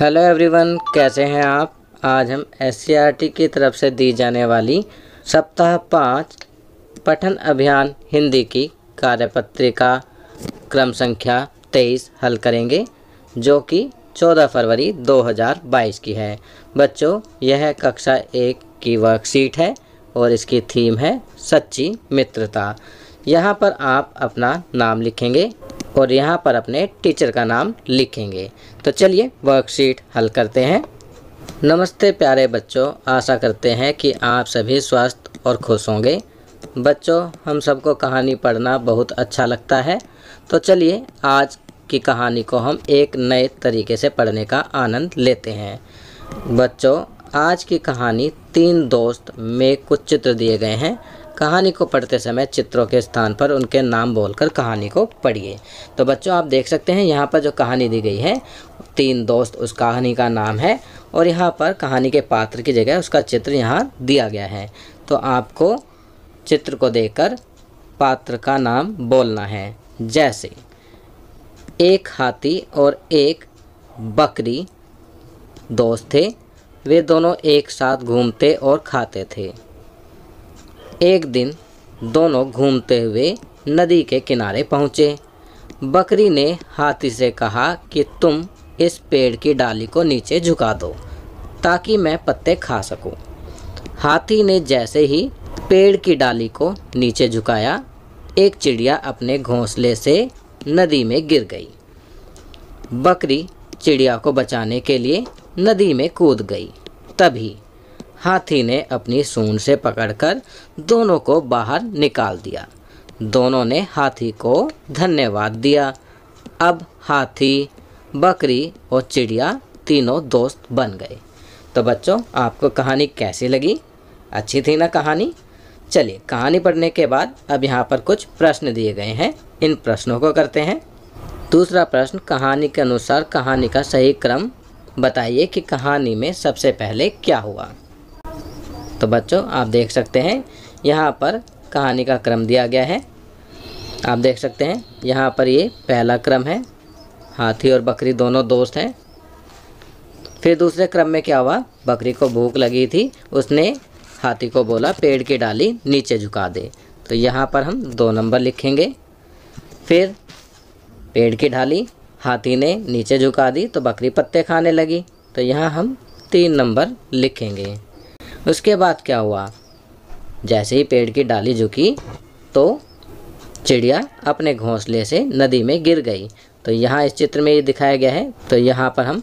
Hello everyone कैसे हैं आप आज हम एस की तरफ से दी जाने वाली सप्ताह पाँच पठन अभियान हिंदी की कार्यपत्रिका क्रम संख्या तेईस हल करेंगे जो कि 14 फरवरी 2022 की है बच्चों यह कक्षा एक की वर्कशीट है और इसकी थीम है सच्ची मित्रता यहाँ पर आप अपना नाम लिखेंगे और यहाँ पर अपने टीचर का नाम लिखेंगे तो चलिए वर्कशीट हल करते हैं नमस्ते प्यारे बच्चों आशा करते हैं कि आप सभी स्वस्थ और खुश होंगे बच्चों हम सबको कहानी पढ़ना बहुत अच्छा लगता है तो चलिए आज की कहानी को हम एक नए तरीके से पढ़ने का आनंद लेते हैं बच्चों आज की कहानी तीन दोस्त में कुछ चित्र दिए गए हैं कहानी को पढ़ते समय चित्रों के स्थान पर उनके नाम बोलकर कहानी को पढ़िए तो बच्चों आप देख सकते हैं यहाँ पर जो कहानी दी गई है तीन दोस्त उस कहानी का नाम है और यहाँ पर कहानी के पात्र की जगह उसका चित्र यहाँ दिया गया है तो आपको चित्र को देखकर पात्र का नाम बोलना है जैसे एक हाथी और एक बकरी दोस्त थे वे दोनों एक साथ घूमते और खाते थे एक दिन दोनों घूमते हुए नदी के किनारे पहुँचे बकरी ने हाथी से कहा कि तुम इस पेड़ की डाली को नीचे झुका दो ताकि मैं पत्ते खा सकूं। हाथी ने जैसे ही पेड़ की डाली को नीचे झुकाया एक चिड़िया अपने घोंसले से नदी में गिर गई बकरी चिड़िया को बचाने के लिए नदी में कूद गई तभी हाथी ने अपनी सूंड से पकड़कर दोनों को बाहर निकाल दिया दोनों ने हाथी को धन्यवाद दिया अब हाथी बकरी और चिड़िया तीनों दोस्त बन गए तो बच्चों आपको कहानी कैसी लगी अच्छी थी ना कहानी चलिए कहानी पढ़ने के बाद अब यहाँ पर कुछ प्रश्न दिए गए हैं इन प्रश्नों को करते हैं दूसरा प्रश्न कहानी के अनुसार कहानी का सही क्रम बताइए कि कहानी में सबसे पहले क्या हुआ तो बच्चों आप देख सकते हैं यहाँ पर कहानी का क्रम दिया गया है आप देख सकते हैं यहाँ पर ये पहला क्रम है हाथी और बकरी दोनों दोस्त हैं फिर दूसरे क्रम में क्या हुआ बकरी को भूख लगी थी उसने हाथी को बोला पेड़ की डाली नीचे झुका दे तो यहाँ पर हम दो नंबर लिखेंगे फिर पेड़ की डाली हाथी ने नीचे झुका दी तो बकरी पत्ते खाने लगी तो यहाँ हम तीन नंबर लिखेंगे उसके बाद क्या हुआ जैसे ही पेड़ की डाली झुकी तो चिड़िया अपने घोंसले से नदी में गिर गई तो यहाँ इस चित्र में ये दिखाया गया है तो यहाँ पर हम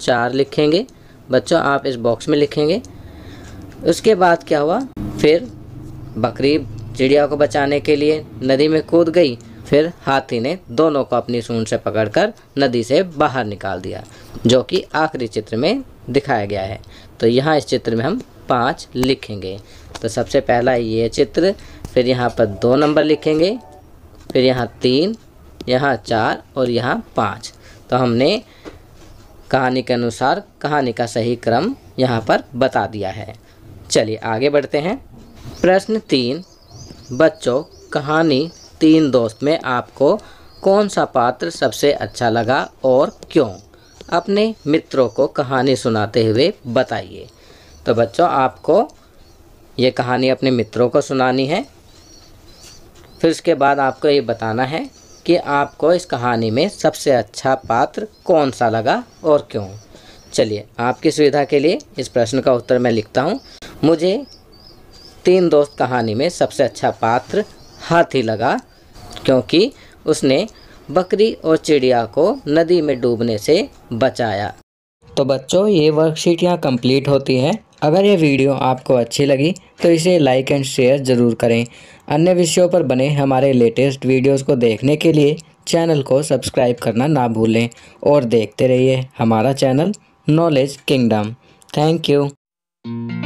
चार लिखेंगे बच्चों आप इस बॉक्स में लिखेंगे उसके बाद क्या हुआ फिर बकरी चिड़िया को बचाने के लिए नदी में कूद गई फिर हाथी ने दोनों को अपनी सूंड से पकड़कर नदी से बाहर निकाल दिया जो कि आखिरी चित्र में दिखाया गया है तो यहाँ इस चित्र में हम पाँच लिखेंगे तो सबसे पहला ये चित्र फिर यहाँ पर दो नंबर लिखेंगे फिर यहाँ तीन यहाँ चार और यहाँ पाँच तो हमने कहानी के अनुसार कहानी का सही क्रम यहाँ पर बता दिया है चलिए आगे बढ़ते हैं प्रश्न तीन बच्चों कहानी तीन दोस्त में आपको कौन सा पात्र सबसे अच्छा लगा और क्यों अपने मित्रों को कहानी सुनाते हुए बताइए तो बच्चों आपको ये कहानी अपने मित्रों को सुनानी है फिर उसके बाद आपको ये बताना है कि आपको इस कहानी में सबसे अच्छा पात्र कौन सा लगा और क्यों चलिए आपकी सुविधा के लिए इस प्रश्न का उत्तर मैं लिखता हूँ मुझे तीन दोस्त कहानी में सबसे अच्छा पात्र हाथी लगा क्योंकि उसने बकरी और चिड़िया को नदी में डूबने से बचाया तो बच्चों ये वर्कशीट यहाँ कंप्लीट होती है अगर ये वीडियो आपको अच्छी लगी तो इसे लाइक एंड शेयर ज़रूर करें अन्य विषयों पर बने हमारे लेटेस्ट वीडियोस को देखने के लिए चैनल को सब्सक्राइब करना ना भूलें और देखते रहिए हमारा channel knowledge kingdom thank you